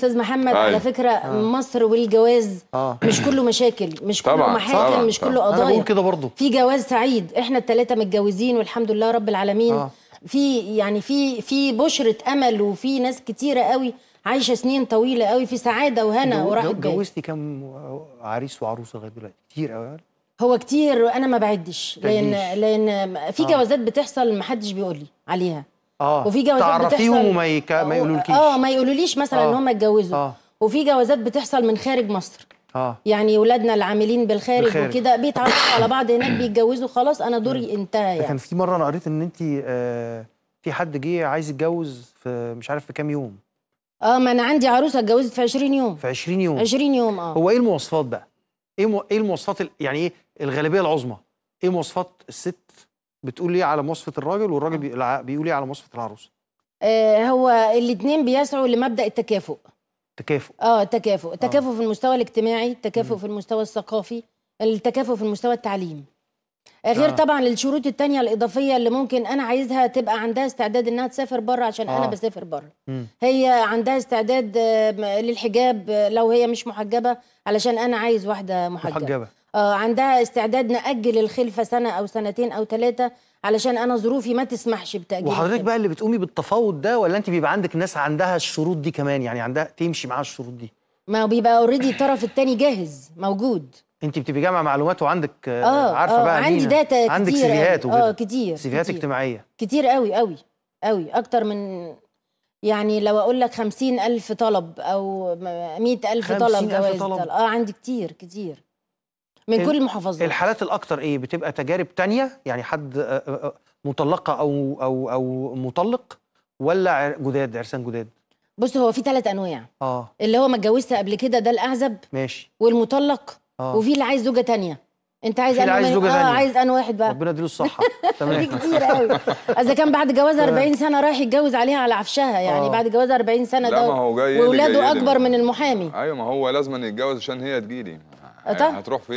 استاذ محمد أي. على فكره آه. مصر والجواز آه. مش كله مشاكل مش كله طبعا. محاكم طبعا. مش كله قضايا انا بقول كده برضه في جواز سعيد احنا التلاته متجوزين والحمد لله رب العالمين آه. في يعني في في بشره امل وفي ناس كتيره قوي عايشه سنين طويله قوي في سعاده وهنا وراحه جاي جوزتي كام عريس وعروسه لغايه دلوقتي كتير قوي يعني. هو كتير انا ما بعدش لان لان في آه. جوازات بتحصل ما حدش بيقول لي عليها اه وفي جوازات تعرفيهم وما يك... ما يقولولكيش اه ما يقولوليش مثلا آه. ان هم اتجوزوا آه. وفي جوازات بتحصل من خارج مصر آه. يعني ولادنا العاملين بالخارج, بالخارج. وكده بيتعرفوا على بعض هناك بيتجوزوا خلاص انا دوري انتهى يعني كان في مره انا قريت ان انت آه في حد جه عايز يتجوز في مش عارف في كام يوم اه ما انا عندي عروسه اتجوزت في 20 يوم في 20 يوم 20 يوم اه هو ايه المواصفات بقى؟ ايه ايه المواصفات ال... يعني ايه الغالبيه العظمى؟ ايه مواصفات الست بتقول ايه على مواصفه الراجل والراجل آه. بيقول ايه على مواصفه العروسه آه، هو الاثنين بيسعوا لمبدا التكافؤ تكافؤ اه تكافؤ آه. تكافؤ في المستوى الاجتماعي تكافؤ في المستوى الثقافي التكافؤ في المستوى التعليمي غير آه. طبعا الشروط الثانيه الإضافية اللي ممكن أنا عايزها تبقى عندها استعداد إنها تسافر بره عشان آه. أنا بسافر بره هي عندها استعداد للحجاب لو هي مش محجبة علشان أنا عايز واحدة محجبة, محجبة. آه، عندها استعداد نأجل الخلفة سنة أو سنتين أو ثلاثة علشان انا ظروفي ما تسمحش بتاجيل وحضرتك بقى اللي بتقومي بالتفاوض ده ولا انت بيبقى عندك ناس عندها الشروط دي كمان يعني عندها تمشي معاها الشروط دي ما بيبقى اوريدي الطرف الثاني جاهز موجود انت بتبقى جامعه معلومات وعندك آه, آه، عارفه آه بقى عندي داتا كتير عندك سيفيهات اه كتير سيفيهات اجتماعيه كتير قوي قوي قوي اكتر من يعني لو اقول لك 50000 طلب او 100000 طلب جواز طلب اه عندي كتير كتير من كل المحافظات الحالات الاكثر ايه بتبقى تجارب تانية يعني حد آه، آه، آه، مطلقه او او او مطلق ولا جداد عرسان جداد بص هو في ثلاث انواع اه اللي هو ما اتجوزت قبل كده ده الاعزب ماشي والمطلق آه. وفي اللي عايز زوجه تانية انت عايز انا عايز زوجه اه عايز انا واحد بقى ربنا يديله الصحه تمام دي كتير قوي اذا كان بعد جوازها 40 سنه رايح يتجوز عليها على عفشها يعني آه. بعد جوازها 40 سنه ده واولاده اكبر من المحامي ايوه ما هو لازم يتجوز عشان هي تجيلي آه، يعني طب. هتروح فين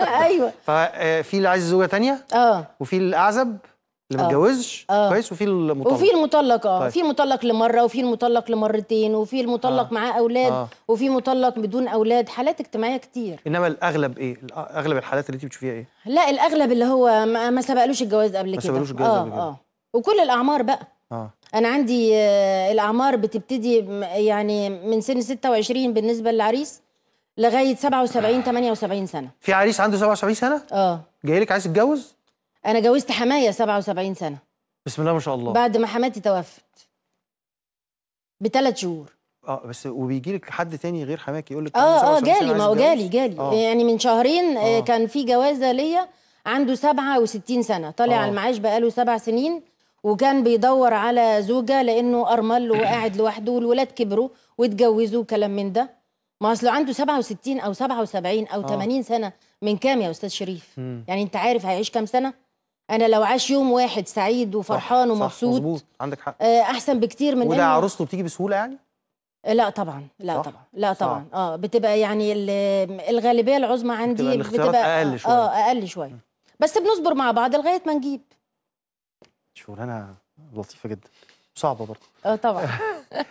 يعني؟ ايوه ففي آه، اللي عايز زوجه ثانيه اه وفي الاعزب اللي آه. ما اتجوزش كويس وفي المطلق وفي المطلق اه طيب. في مطلق لمره وفي المطلق لمرتين وفي المطلق معاه اولاد وفي مطلق بدون اولاد حالات اجتماعيه كتير انما الاغلب ايه اغلب الحالات اللي انت بتشوفيها ايه لا الاغلب اللي هو ما, سبقلوش الجواز قبل كده ما سبقلوش الجواز قبل كده اه وكل الاعمار بقى آه. انا عندي الاعمار بتبتدي يعني من سن 26 بالنسبه للعريس لغايه 77 78 سنه في عريس عنده 77 سنه اه جاي لك عايز تتجوز انا جوزت حمايه 77 سنه بسم الله ما شاء الله بعد ما حماتي توفت بثلاث شهور اه بس وبيجي لك حد تاني غير حماكي يقول لك اه اه جالي ما هو جالي جالي آه. يعني من شهرين آه. آه. كان في جوازه ليا عنده 67 سنه طالع آه. على المعاش بقاله سبع سنين وكان بيدور على زوجه لانه ارمل وقاعد لوحده والولاد كبروا واتجوزوا وكلام من ده ما اصل عنده 67 او 77 او آه. 80 سنه من كام يا استاذ شريف مم. يعني انت عارف هيعيش كام سنه انا لو عاش يوم واحد سعيد وفرحان صح ومبسوط صح مظبوط عندك حق آه، احسن بكتير من وده عروسته بتيجي بسهوله يعني آه، لا طبعا لا صح؟ طبعا لا طبعا صح. اه بتبقى يعني الغالبيه العظمى عندي بتبقى, بتبقى اقل آه، شويه اه اقل شويه بس بنصبر مع بعض لغايه ما نجيب شغلانه لطيفه جدا صعبه برضه اه طبعا